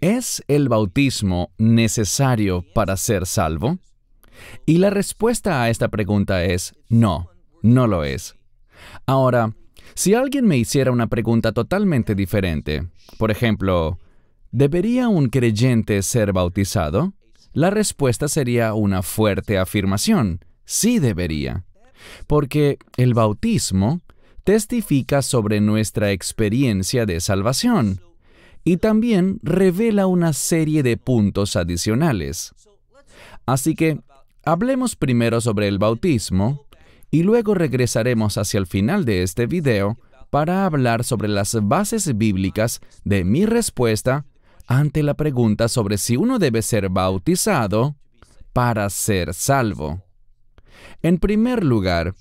¿Es el bautismo necesario para ser salvo? Y la respuesta a esta pregunta es no, no lo es. Ahora, si alguien me hiciera una pregunta totalmente diferente, por ejemplo, ¿debería un creyente ser bautizado? La respuesta sería una fuerte afirmación, sí debería, porque el bautismo testifica sobre nuestra experiencia de salvación y también revela una serie de puntos adicionales. Así que hablemos primero sobre el bautismo y luego regresaremos hacia el final de este video para hablar sobre las bases bíblicas de mi respuesta ante la pregunta sobre si uno debe ser bautizado para ser salvo. En primer lugar,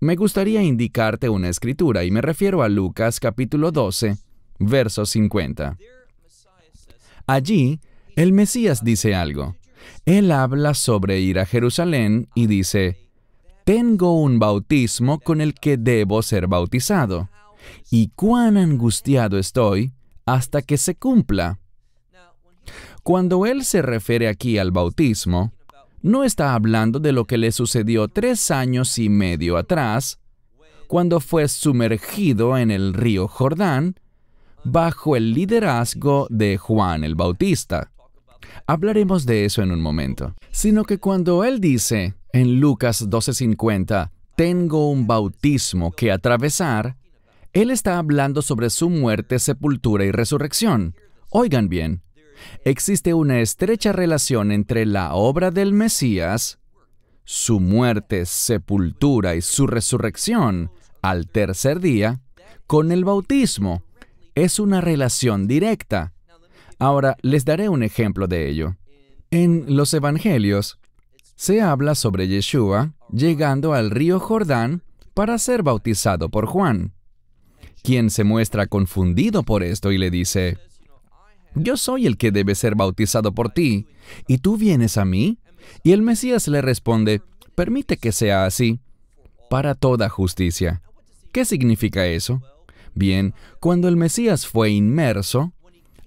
me gustaría indicarte una escritura y me refiero a Lucas capítulo 12, verso 50. Allí, el Mesías dice algo. Él habla sobre ir a Jerusalén y dice, tengo un bautismo con el que debo ser bautizado, y cuán angustiado estoy hasta que se cumpla. Cuando él se refiere aquí al bautismo, no está hablando de lo que le sucedió tres años y medio atrás, cuando fue sumergido en el río Jordán bajo el liderazgo de Juan el Bautista. Hablaremos de eso en un momento. Sino que cuando él dice en Lucas 12:50, tengo un bautismo que atravesar, él está hablando sobre su muerte, sepultura y resurrección. Oigan bien, existe una estrecha relación entre la obra del Mesías, su muerte, sepultura y su resurrección al tercer día, con el bautismo, es una relación directa. Ahora, les daré un ejemplo de ello. En los Evangelios se habla sobre Yeshua llegando al río Jordán para ser bautizado por Juan, quien se muestra confundido por esto y le dice, yo soy el que debe ser bautizado por ti, ¿y tú vienes a mí? Y el Mesías le responde, permite que sea así, para toda justicia. ¿Qué significa eso? Bien, cuando el Mesías fue inmerso,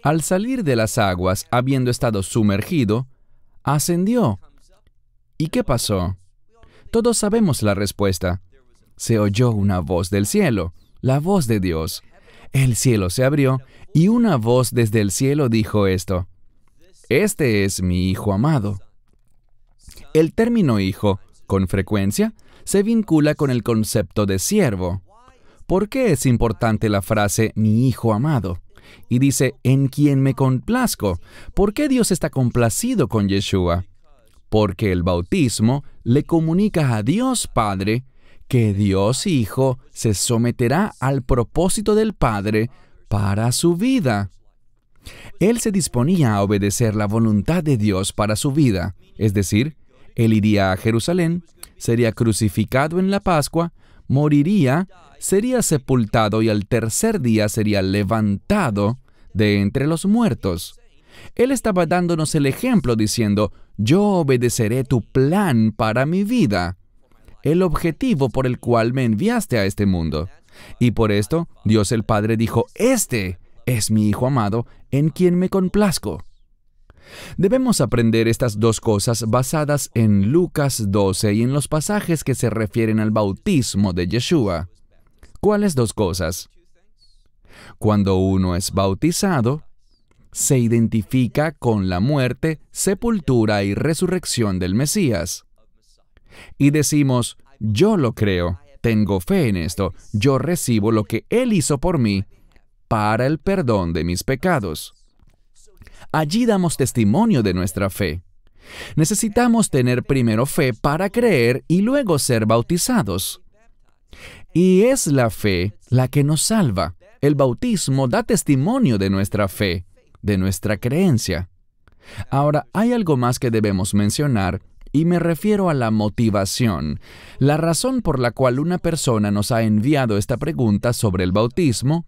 al salir de las aguas, habiendo estado sumergido, ascendió. ¿Y qué pasó? Todos sabemos la respuesta. Se oyó una voz del cielo, la voz de Dios. El cielo se abrió y una voz desde el cielo dijo esto. Este es mi Hijo amado. El término hijo, con frecuencia, se vincula con el concepto de siervo. ¿Por qué es importante la frase mi hijo amado? Y dice, en quien me complazco. ¿Por qué Dios está complacido con Yeshua? Porque el bautismo le comunica a Dios Padre que Dios Hijo se someterá al propósito del Padre para su vida. Él se disponía a obedecer la voluntad de Dios para su vida, es decir, él iría a Jerusalén, sería crucificado en la Pascua, moriría, sería sepultado y al tercer día sería levantado de entre los muertos. Él estaba dándonos el ejemplo diciendo, yo obedeceré tu plan para mi vida, el objetivo por el cual me enviaste a este mundo. Y por esto Dios el Padre dijo, este es mi Hijo amado, en quien me complazco. Debemos aprender estas dos cosas basadas en Lucas 12 y en los pasajes que se refieren al bautismo de Yeshua. ¿Cuáles dos cosas? Cuando uno es bautizado, se identifica con la muerte, sepultura y resurrección del Mesías. Y decimos, yo lo creo, tengo fe en esto, yo recibo lo que Él hizo por mí para el perdón de mis pecados. Allí damos testimonio de nuestra fe. Necesitamos tener primero fe para creer y luego ser bautizados. Y es la fe la que nos salva. El bautismo da testimonio de nuestra fe, de nuestra creencia. Ahora, hay algo más que debemos mencionar y me refiero a la motivación. La razón por la cual una persona nos ha enviado esta pregunta sobre el bautismo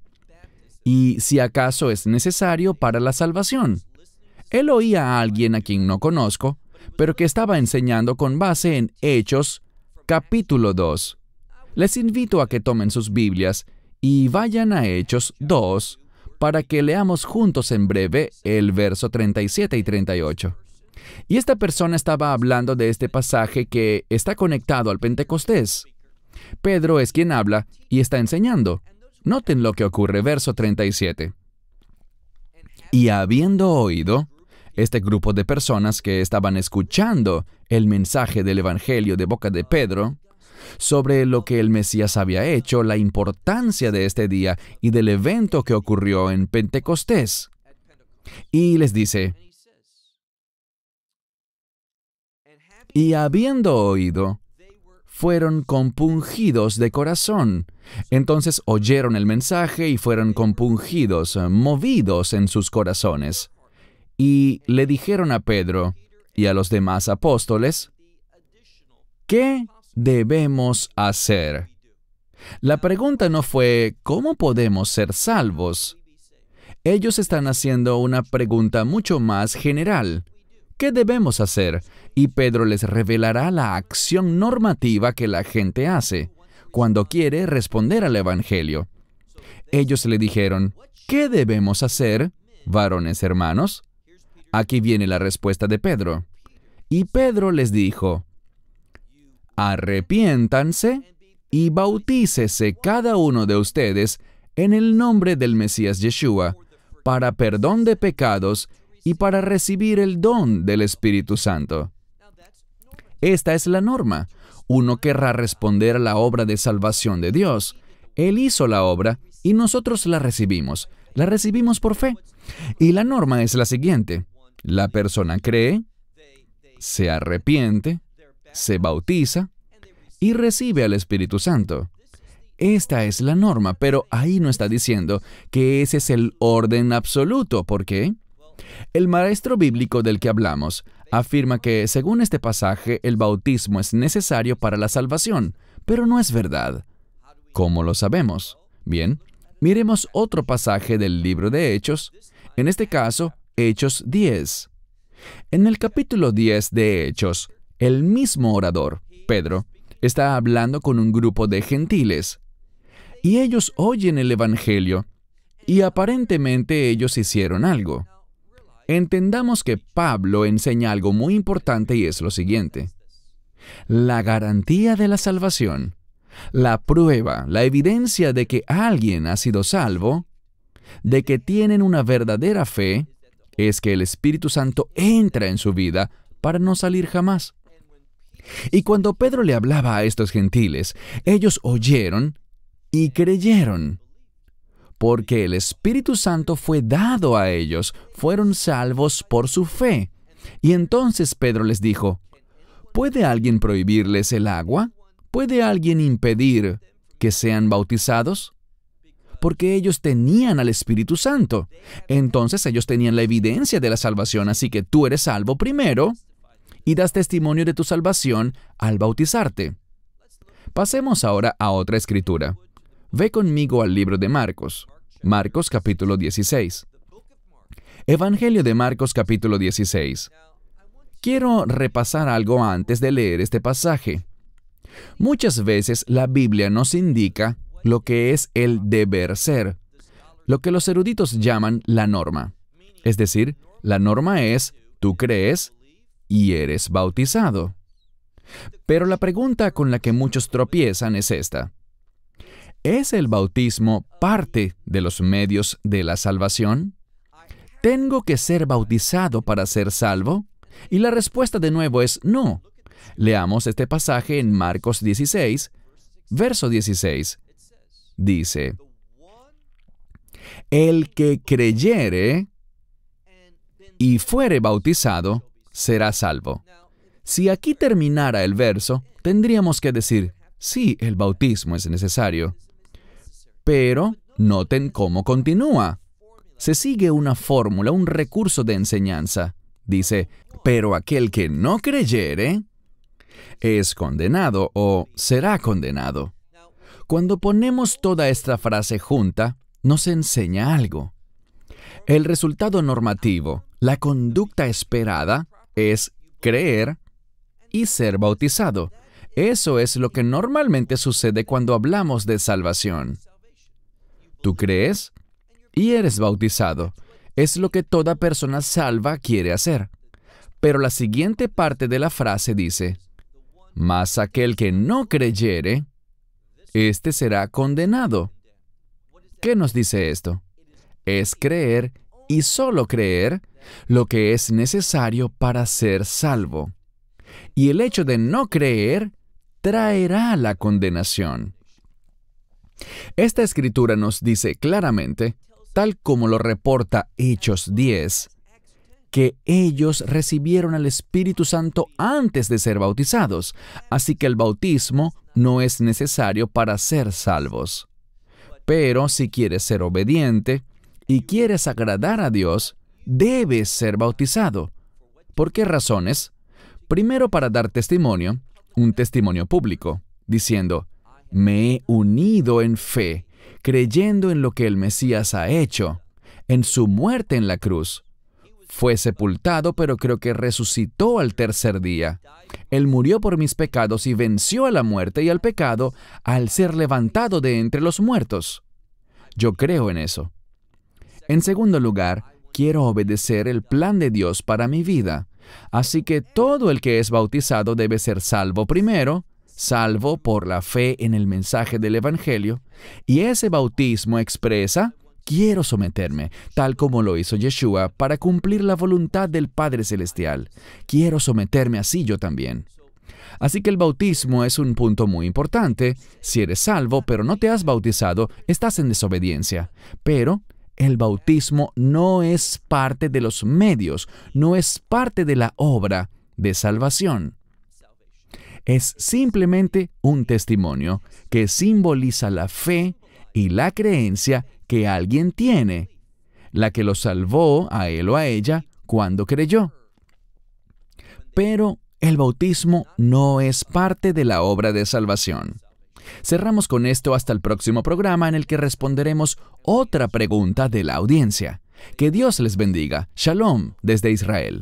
y si acaso es necesario para la salvación. Él oía a alguien a quien no conozco, pero que estaba enseñando con base en Hechos, capítulo 2. Les invito a que tomen sus Biblias y vayan a Hechos 2 para que leamos juntos en breve el verso 37 y 38. Y esta persona estaba hablando de este pasaje que está conectado al Pentecostés. Pedro es quien habla y está enseñando. Noten lo que ocurre, verso 37. Y habiendo oído, este grupo de personas que estaban escuchando el mensaje del Evangelio de boca de Pedro, sobre lo que el Mesías había hecho, la importancia de este día y del evento que ocurrió en Pentecostés. Y les dice, y habiendo oído, fueron compungidos de corazón. Entonces oyeron el mensaje y fueron compungidos, eh, movidos en sus corazones. Y le dijeron a Pedro y a los demás apóstoles, ¿qué debemos hacer? La pregunta no fue, ¿cómo podemos ser salvos? Ellos están haciendo una pregunta mucho más general. ¿Qué debemos hacer? Y Pedro les revelará la acción normativa que la gente hace cuando quiere responder al Evangelio. Ellos le dijeron, ¿qué debemos hacer, varones hermanos? Aquí viene la respuesta de Pedro. Y Pedro les dijo, arrepiéntanse y bautícese cada uno de ustedes en el nombre del Mesías Yeshua, para perdón de pecados y para recibir el don del Espíritu Santo. Esta es la norma. Uno querrá responder a la obra de salvación de Dios. Él hizo la obra y nosotros la recibimos. La recibimos por fe. Y la norma es la siguiente. La persona cree, se arrepiente, se bautiza y recibe al Espíritu Santo. Esta es la norma, pero ahí no está diciendo que ese es el orden absoluto. ¿Por qué? El maestro bíblico del que hablamos afirma que, según este pasaje, el bautismo es necesario para la salvación, pero no es verdad. ¿Cómo lo sabemos? Bien, miremos otro pasaje del libro de Hechos, en este caso, Hechos 10. En el capítulo 10 de Hechos, el mismo orador, Pedro, está hablando con un grupo de gentiles, y ellos oyen el Evangelio, y aparentemente ellos hicieron algo. Entendamos que Pablo enseña algo muy importante y es lo siguiente. La garantía de la salvación, la prueba, la evidencia de que alguien ha sido salvo, de que tienen una verdadera fe, es que el Espíritu Santo entra en su vida para no salir jamás. Y cuando Pedro le hablaba a estos gentiles, ellos oyeron y creyeron porque el Espíritu Santo fue dado a ellos, fueron salvos por su fe. Y entonces Pedro les dijo, ¿puede alguien prohibirles el agua? ¿Puede alguien impedir que sean bautizados? Porque ellos tenían al Espíritu Santo. Entonces ellos tenían la evidencia de la salvación, así que tú eres salvo primero y das testimonio de tu salvación al bautizarte. Pasemos ahora a otra escritura. Ve conmigo al libro de Marcos, Marcos capítulo 16. Evangelio de Marcos capítulo 16. Quiero repasar algo antes de leer este pasaje. Muchas veces la Biblia nos indica lo que es el deber ser, lo que los eruditos llaman la norma. Es decir, la norma es, tú crees y eres bautizado. Pero la pregunta con la que muchos tropiezan es esta. ¿Es el bautismo parte de los medios de la salvación? ¿Tengo que ser bautizado para ser salvo? Y la respuesta de nuevo es no. Leamos este pasaje en Marcos 16, verso 16. Dice, El que creyere y fuere bautizado, será salvo. Si aquí terminara el verso, tendríamos que decir, sí, el bautismo es necesario, pero noten cómo continúa. Se sigue una fórmula, un recurso de enseñanza. Dice, pero aquel que no creyere es condenado o será condenado. Cuando ponemos toda esta frase junta, nos enseña algo. El resultado normativo, la conducta esperada, es creer y ser bautizado. Eso es lo que normalmente sucede cuando hablamos de salvación. ¿Tú crees? Y eres bautizado. Es lo que toda persona salva quiere hacer. Pero la siguiente parte de la frase dice, mas aquel que no creyere, este será condenado. ¿Qué nos dice esto? Es creer y solo creer lo que es necesario para ser salvo. Y el hecho de no creer traerá la condenación. Esta escritura nos dice claramente, tal como lo reporta Hechos 10, que ellos recibieron al Espíritu Santo antes de ser bautizados, así que el bautismo no es necesario para ser salvos. Pero si quieres ser obediente y quieres agradar a Dios, debes ser bautizado. ¿Por qué razones? Primero para dar testimonio, un testimonio público, diciendo, me he unido en fe, creyendo en lo que el Mesías ha hecho, en su muerte en la cruz. Fue sepultado, pero creo que resucitó al tercer día. Él murió por mis pecados y venció a la muerte y al pecado al ser levantado de entre los muertos. Yo creo en eso. En segundo lugar, quiero obedecer el plan de Dios para mi vida. Así que todo el que es bautizado debe ser salvo primero, salvo por la fe en el mensaje del Evangelio, y ese bautismo expresa, quiero someterme, tal como lo hizo Yeshua, para cumplir la voluntad del Padre Celestial. Quiero someterme así yo también. Así que el bautismo es un punto muy importante. Si eres salvo pero no te has bautizado, estás en desobediencia. Pero el bautismo no es parte de los medios, no es parte de la obra de salvación es simplemente un testimonio que simboliza la fe y la creencia que alguien tiene, la que lo salvó a él o a ella cuando creyó. Pero el bautismo no es parte de la obra de salvación. Cerramos con esto hasta el próximo programa en el que responderemos otra pregunta de la audiencia. Que Dios les bendiga. Shalom desde Israel.